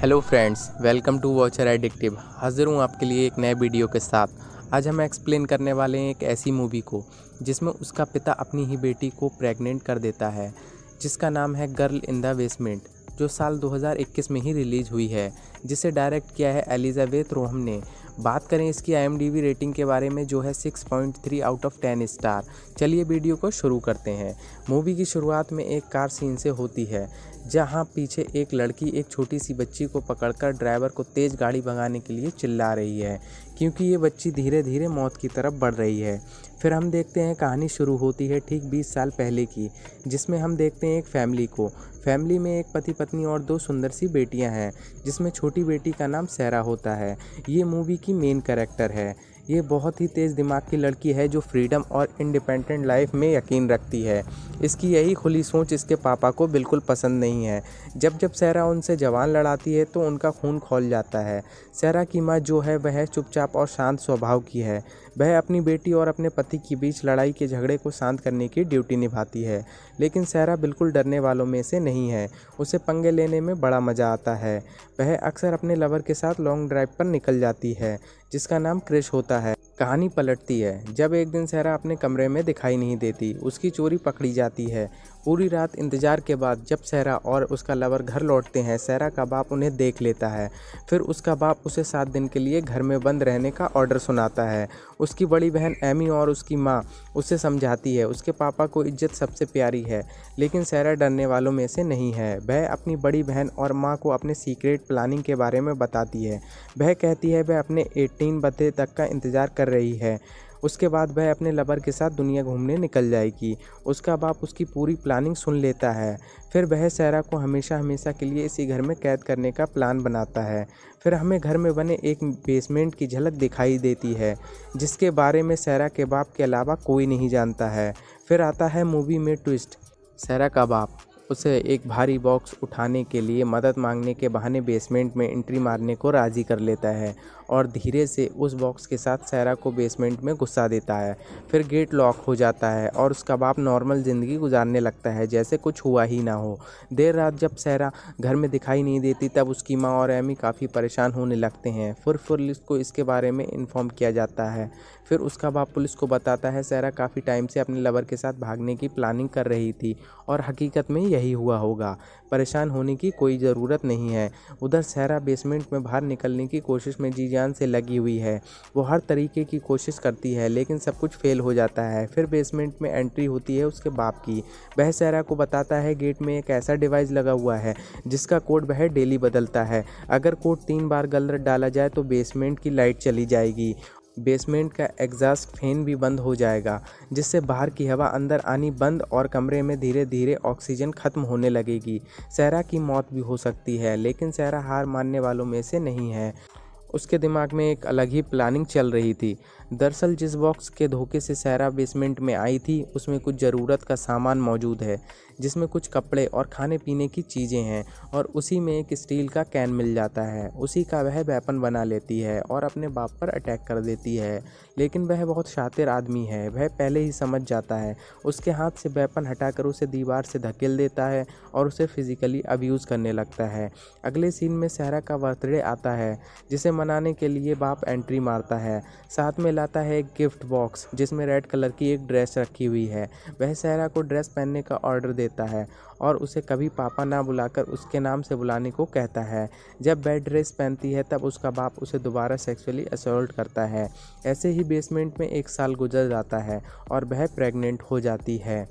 hello friends welcome to Watcher Addictive हाजिर हूँ आपके लिए एक नए वीडियो के साथ आज हम एक्सप्लेन करने वाले हैं एक ऐसी मूवी को जिसमें उसका पिता अपनी ही बेटी को प्रेग्नेंट कर देता है जिसका नाम है गर्ल इन द बेसमेंट जो साल 2021 में ही रिलीज़ हुई है जिसे डायरेक्ट किया है एलिजाबेथ रोहम ने बात करें इसकी आई रेटिंग के बारे में जो है 6.3 आउट ऑफ टेन स्टार चलिए वीडियो को शुरू करते हैं मूवी की शुरुआत में एक कार सीन से होती है जहां पीछे एक लड़की एक छोटी सी बच्ची को पकड़कर ड्राइवर को तेज़ गाड़ी भगाने के लिए चिल्ला रही है क्योंकि ये बच्ची धीरे धीरे मौत की तरफ बढ़ रही है फिर हम देखते हैं कहानी शुरू होती है ठीक 20 साल पहले की जिसमें हम देखते हैं एक फैमिली को फैमिली में एक पति पत्नी और दो सुंदर सी बेटियां हैं जिसमें छोटी बेटी का नाम सैरा होता है ये मूवी की मेन करेक्टर है ये बहुत ही तेज़ दिमाग की लड़की है जो फ्रीडम और इंडिपेंडेंट लाइफ में यकीन रखती है इसकी यही खुली सोच इसके पापा को बिल्कुल पसंद नहीं है जब जब सहरा उनसे जवान लड़ाती है तो उनका खून खोल जाता है सहरा की माँ जो है वह चुपचाप और शांत स्वभाव की है वह अपनी बेटी और अपने पति के बीच लड़ाई के झगड़े को शांत करने की ड्यूटी निभाती है लेकिन सहरा बिल्कुल डरने वालों में से नहीं है उसे पंगे लेने में बड़ा मज़ा आता है वह अक्सर अपने लवर के साथ लॉन्ग ड्राइव पर निकल जाती है जिसका नाम क्रिश होता है कहानी पलटती है जब एक दिन सहरा अपने कमरे में दिखाई नहीं देती उसकी चोरी पकड़ी जाती है पूरी रात इंतज़ार के बाद जब सहरा और उसका लवर घर लौटते हैं सहरा का बाप उन्हें देख लेता है फिर उसका बाप उसे सात दिन के लिए घर में बंद रहने का ऑर्डर सुनाता है उसकी बड़ी बहन एमी और उसकी माँ उसे समझाती है उसके पापा को इज्जत सबसे प्यारी है लेकिन सहरा डरने वालों में से नहीं है वह अपनी बड़ी बहन और माँ को अपने सीक्रेट प्लानिंग के बारे में बताती है वह कहती है वह अपने एटीन बर्थडे तक का इंतज़ार कर रही है उसके बाद वह अपने लवर के साथ दुनिया घूमने निकल जाएगी उसका बाप उसकी पूरी प्लानिंग सुन लेता है फिर वह सहरा को हमेशा हमेशा के लिए इसी घर में कैद करने का प्लान बनाता है फिर हमें घर में बने एक बेसमेंट की झलक दिखाई देती है जिसके बारे में सहरा के बाप के अलावा कोई नहीं जानता है फिर आता है मूवी में ट्विस्ट सहरा का बाप उसे एक भारी बॉक्स उठाने के लिए मदद मांगने के बहाने बेसमेंट में एंट्री मारने को राज़ी कर लेता है और धीरे से उस बॉक्स के साथ सैरा को बेसमेंट में घुसा देता है फिर गेट लॉक हो जाता है और उसका बाप नॉर्मल ज़िंदगी गुजारने लगता है जैसे कुछ हुआ ही ना हो देर रात जब सैरा घर में दिखाई नहीं देती तब उसकी माँ और एमी काफ़ी परेशान होने लगते हैं फुर फुर को इसके बारे में इन्फॉर्म किया जाता है फिर उसका बाप पुलिस को बताता है सैरा काफ़ी टाइम से अपने लवर के साथ भागने की प्लानिंग कर रही थी और हकीकत में यही हुआ होगा परेशान होने की कोई ज़रूरत नहीं है उधर सैरा बेसमेंट में बाहर निकलने की कोशिश में जी जान जान से लगी हुई है वो हर तरीके की कोशिश करती है लेकिन सब कुछ फेल हो जाता है फिर बेसमेंट में एंट्री होती है उसके बाप की वह सहरा को बताता है गेट में एक ऐसा डिवाइस लगा हुआ है जिसका कोड वह डेली बदलता है अगर कोड तीन बार गलत डाला जाए तो बेसमेंट की लाइट चली जाएगी बेसमेंट का एग्जास्ट फैन भी बंद हो जाएगा जिससे बाहर की हवा अंदर आनी बंद और कमरे में धीरे धीरे ऑक्सीजन खत्म होने लगेगी सहरा की मौत भी हो सकती है लेकिन सहरा हार मानने वालों में से नहीं है उसके दिमाग में एक अलग ही प्लानिंग चल रही थी दरअसल जिस बॉक्स के धोखे से सहरा बेसमेंट में आई थी उसमें कुछ ज़रूरत का सामान मौजूद है जिसमें कुछ कपड़े और खाने पीने की चीज़ें हैं और उसी में एक स्टील का कैन मिल जाता है उसी का वह वेपन बना लेती है और अपने बाप पर अटैक कर देती है लेकिन वह बहुत शातिर आदमी है वह पहले ही समझ जाता है उसके हाथ से वेपन हटाकर उसे दीवार से धकेल देता है और उसे फिजिकली अब्यूज़ करने लगता है अगले सीन में सहरा का बर्थडे आता है जिसे मनाने के लिए बाप एंट्री मारता है साथ में आता है एक गिफ्ट बॉक्स जिसमें रेड कलर की एक ड्रेस रखी हुई है वह सहरा को ड्रेस पहनने का ऑर्डर देता है और उसे कभी पापा ना बुलाकर उसके नाम से बुलाने को कहता है जब वह ड्रेस पहनती है तब उसका बाप उसे दोबारा सेक्सुअली असोल्ट करता है ऐसे ही बेसमेंट में एक साल गुजर जाता है और वह प्रेग्नेंट हो जाती है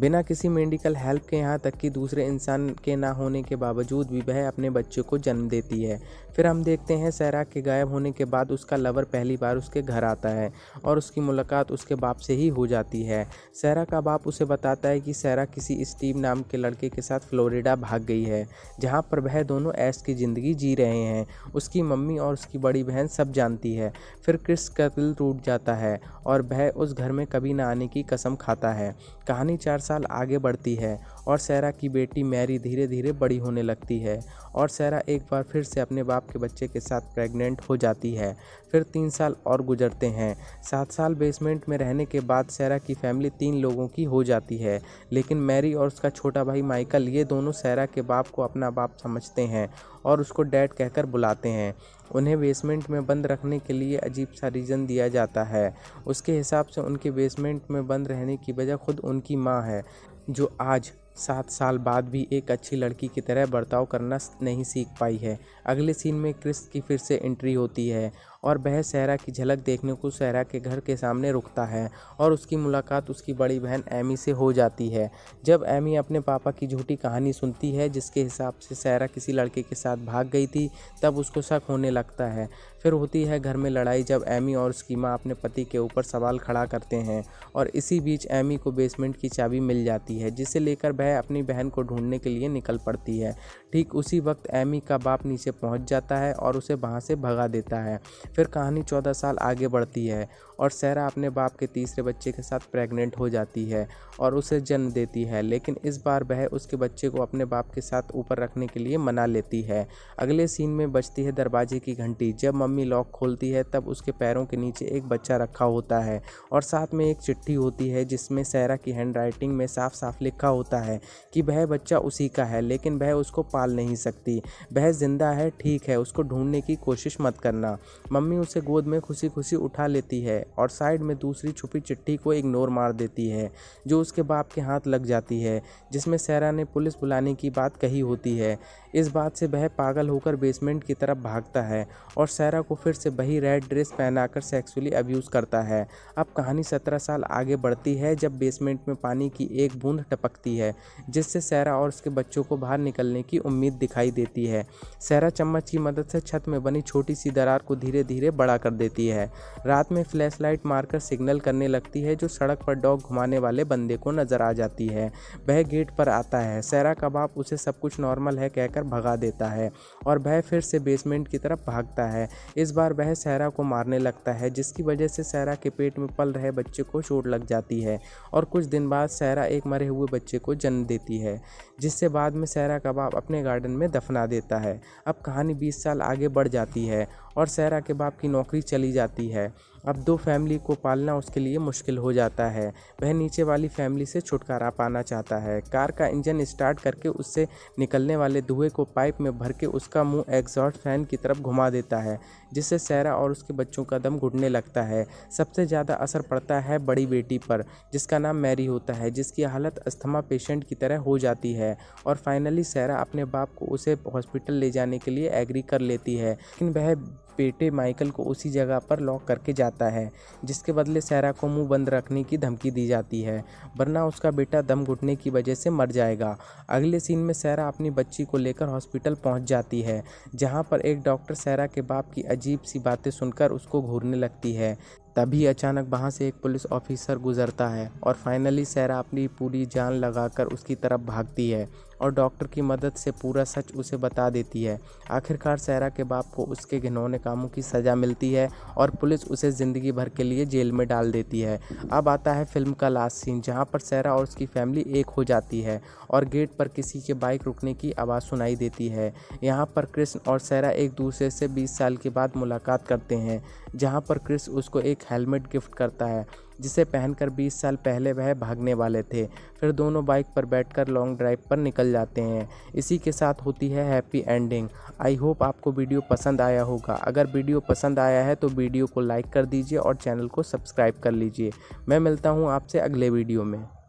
बिना किसी मेडिकल हेल्प के यहाँ तक कि दूसरे इंसान के ना होने के बावजूद भी वह अपने बच्चे को जन्म देती है फिर हम देखते हैं सैराग के गायब होने के बाद उसका लवर पहली बार उसके घर आता है और उसकी मुलाकात उसके बाप से ही हो जाती है सैरा का बाप उसे बताता है कि सैरा किसी स्टीव नाम के लड़के के साथ फ्लोरिडा भाग गई है जहाँ पर वह दोनों ऐश की ज़िंदगी जी रहे हैं उसकी मम्मी और उसकी बड़ी बहन सब जानती है फिर क्रिस का दिल टूट जाता है और वह उस घर में कभी ना आने की कसम खाता है कहानी चार साल आगे बढ़ती है और सैरा की बेटी मैरी धीरे धीरे बड़ी होने लगती है और सैरा एक बार फिर से अपने बाप के बच्चे के साथ प्रेग्नेंट हो जाती है फिर तीन साल और गुजरते हैं सात साल बेसमेंट में रहने के बाद सैरा की फैमिली तीन लोगों की हो जाती है लेकिन मैरी और उसका छोटा भाई माइकल ये दोनों सैरा के बाप को अपना बाप समझते हैं और उसको डैड कहकर बुलाते हैं उन्हें बेसमेंट में बंद रखने के लिए अजीब सा रीज़न दिया जाता है उसके हिसाब से उनके बेसमेंट में बंद रहने की वजह खुद उनकी माँ है जो आज सात साल बाद भी एक अच्छी लड़की की तरह बर्ताव करना नहीं सीख पाई है अगले सीन में क्रिस की फिर से एंट्री होती है और वह सहरा की झलक देखने को सहरा के घर के सामने रुकता है और उसकी मुलाकात उसकी बड़ी बहन एमी से हो जाती है जब एमी अपने पापा की झूठी कहानी सुनती है जिसके हिसाब से सहरा किसी लड़के के साथ भाग गई थी तब उसको शक होने लगता है फिर होती है घर में लड़ाई जब एमी और उसकी माँ अपने पति के ऊपर सवाल खड़ा करते हैं और इसी बीच एमी को बेसमेंट की चाबी मिल जाती है जिसे लेकर वह अपनी बहन को ढूंढने के लिए निकल पड़ती है ठीक उसी वक्त एमी का बाप नीचे पहुंच जाता है और उसे वहां से भगा देता है फिर कहानी चौदह साल आगे बढ़ती है और सहरा अपने बाप के तीसरे बच्चे के साथ प्रेग्नेंट हो जाती है और उसे जन्म देती है लेकिन इस बार वह उसके बच्चे को अपने बाप के साथ ऊपर रखने के लिए मना लेती है अगले सीन में बजती है दरवाजे की घंटी जब मम्मी लॉक खोलती है तब उसके पैरों के नीचे एक बच्चा रखा होता है और साथ में एक चिट्ठी होती है जिसमें सहरा की हैंड राइटिंग में साफ साफ लिखा होता है कि वह बच्चा उसी का है लेकिन वह उसको पाल नहीं सकती वह ज़िंदा है ठीक है उसको ढूंढने की कोशिश मत करना मम्मी उसे गोद में खुशी खुशी उठा लेती है और साइड में दूसरी छुपी चिट्ठी को इग्नोर मार देती है जो उसके बाप के हाथ लग जाती है जिसमें सैरा ने पुलिस बुलाने की बात कही होती है इस बात से वह पागल होकर बेसमेंट की तरफ भागता है और सैरा को फिर से वही रेड ड्रेस पहनाकर सेक्सुअली अब्यूज़ करता है अब कहानी सत्रह साल आगे बढ़ती है जब बेसमेंट में पानी की एक बूंद टपकती है जिससे सैरा और उसके बच्चों को बाहर निकलने की उम्मीद दिखाई देती है सैरा चम्मच की मदद से छत में बनी छोटी सी दरार को धीरे धीरे बड़ा कर देती है रात में फ्लैश फ्लैशलाइट मारकर सिग्नल करने लगती है जो सड़क पर डॉग घुमाने वाले बंदे को नजर आ जाती है वह गेट पर आता है सैरा का बाप उसे सब कुछ नॉर्मल है कहकर भगा देता है और वह फिर से बेसमेंट की तरफ भागता है इस बार वह सैरा को मारने लगता है जिसकी वजह से सैरा के पेट में पल रहे बच्चे को चोट लग जाती है और कुछ दिन बाद सैरा एक मरे हुए बच्चे को जन्म देती है जिससे बाद में सैरा का बाप अपने गार्डन में दफना देता है अब कहानी 20 साल आगे बढ़ जाती है और सहरा के बाप की नौकरी चली जाती है अब दो फैमिली को पालना उसके लिए मुश्किल हो जाता है वह नीचे वाली फैमिली से छुटकारा पाना चाहता है कार का इंजन स्टार्ट करके उससे निकलने वाले धुएं को पाइप में भर के उसका मुंह एग्जॉस्ट फैन की तरफ घुमा देता है जिससे सहरा और उसके बच्चों का दम घुटने लगता है सबसे ज़्यादा असर पड़ता है बड़ी बेटी पर जिसका नाम मैरी होता है जिसकी हालत अस्थमा पेशेंट की तरह हो जाती है और फाइनली सहरा अपने बाप को उसे हॉस्पिटल ले जाने के लिए एग्री कर लेती है लेकिन वह पेटे माइकल को उसी जगह पर लॉक करके जाता है जिसके बदले सैरा को मुंह बंद रखने की धमकी दी जाती है वरना उसका बेटा दम घुटने की वजह से मर जाएगा अगले सीन में सैरा अपनी बच्ची को लेकर हॉस्पिटल पहुंच जाती है जहां पर एक डॉक्टर सैरा के बाप की अजीब सी बातें सुनकर उसको घूरने लगती है तभी अचानक वहाँ से एक पुलिस ऑफिसर गुजरता है और फाइनली सैरा अपनी पूरी जान लगाकर उसकी तरफ भागती है और डॉक्टर की मदद से पूरा सच उसे बता देती है आखिरकार सैरा के बाप को उसके घिनौने कामों की सज़ा मिलती है और पुलिस उसे ज़िंदगी भर के लिए जेल में डाल देती है अब आता है फिल्म का लास्ट सीन जहाँ पर सैरा और उसकी फैमिली एक हो जाती है और गेट पर किसी के बाइक रुकने की आवाज़ सुनाई देती है यहाँ पर कृष्ण और सैरा एक दूसरे से बीस साल के बाद मुलाकात करते हैं जहाँ पर कृष्ण उसको एक हेलमेट गिफ्ट करता है जिसे पहनकर 20 साल पहले वह भागने वाले थे फिर दोनों बाइक पर बैठकर लॉन्ग ड्राइव पर निकल जाते हैं इसी के साथ होती है हैप्पी एंडिंग आई होप आपको वीडियो पसंद आया होगा अगर वीडियो पसंद आया है तो वीडियो को लाइक कर दीजिए और चैनल को सब्सक्राइब कर लीजिए मैं मिलता हूँ आपसे अगले वीडियो में